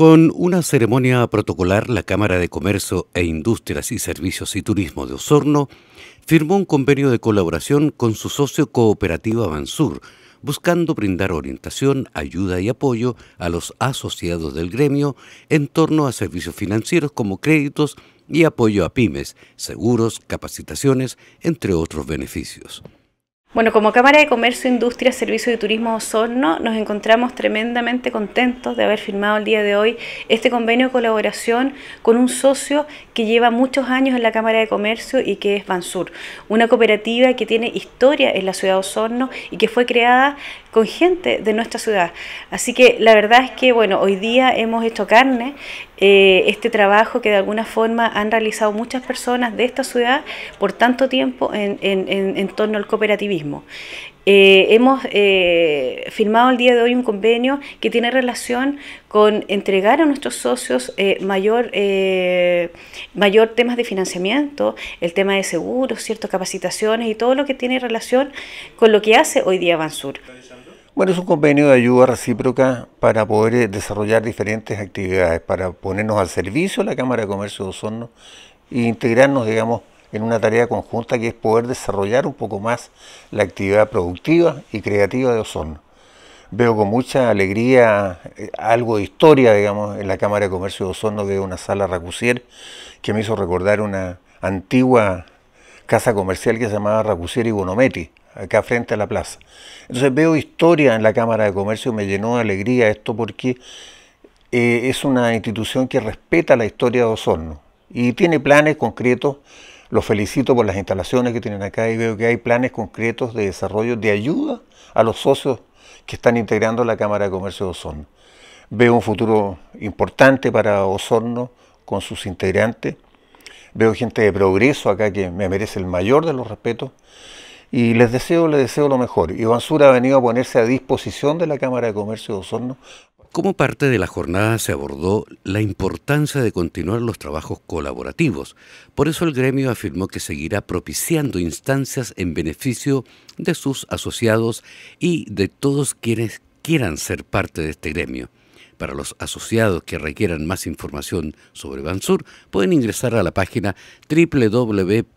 Con una ceremonia protocolar, la Cámara de Comercio e Industrias y Servicios y Turismo de Osorno firmó un convenio de colaboración con su socio cooperativa Avansur, buscando brindar orientación, ayuda y apoyo a los asociados del gremio en torno a servicios financieros como créditos y apoyo a pymes, seguros, capacitaciones, entre otros beneficios. Bueno, como Cámara de Comercio, Industria, Servicio y Turismo Osorno, nos encontramos tremendamente contentos de haber firmado el día de hoy este convenio de colaboración con un socio que lleva muchos años en la Cámara de Comercio y que es Bansur, una cooperativa que tiene historia en la ciudad de Osorno y que fue creada con gente de nuestra ciudad. Así que la verdad es que, bueno, hoy día hemos hecho carne eh, este trabajo que de alguna forma han realizado muchas personas de esta ciudad por tanto tiempo en, en torno al cooperativismo. Eh, hemos eh, firmado el día de hoy un convenio que tiene relación con entregar a nuestros socios eh, mayor, eh, mayor temas de financiamiento, el tema de seguros, ciertas capacitaciones y todo lo que tiene relación con lo que hace hoy día Bansur. Bueno, es un convenio de ayuda recíproca para poder eh, desarrollar diferentes actividades, para ponernos al servicio de la Cámara de Comercio de Osorno e integrarnos, digamos, en una tarea conjunta que es poder desarrollar un poco más la actividad productiva y creativa de Osorno. Veo con mucha alegría eh, algo de historia, digamos, en la Cámara de Comercio de Osorno veo una sala Racusier que me hizo recordar una antigua casa comercial que se llamaba Racusier y Bonometti, acá frente a la plaza. Entonces veo historia en la Cámara de Comercio, me llenó de alegría esto porque eh, es una institución que respeta la historia de Osorno y tiene planes concretos los felicito por las instalaciones que tienen acá y veo que hay planes concretos de desarrollo de ayuda a los socios que están integrando la Cámara de Comercio de Osorno. Veo un futuro importante para Osorno con sus integrantes. Veo gente de progreso acá que me merece el mayor de los respetos. Y les deseo, les deseo lo mejor. Iván Sura ha venido a ponerse a disposición de la Cámara de Comercio de Osorno como parte de la jornada se abordó la importancia de continuar los trabajos colaborativos. Por eso el gremio afirmó que seguirá propiciando instancias en beneficio de sus asociados y de todos quienes quieran ser parte de este gremio. Para los asociados que requieran más información sobre Bansur, pueden ingresar a la página www.grupobansur.cl.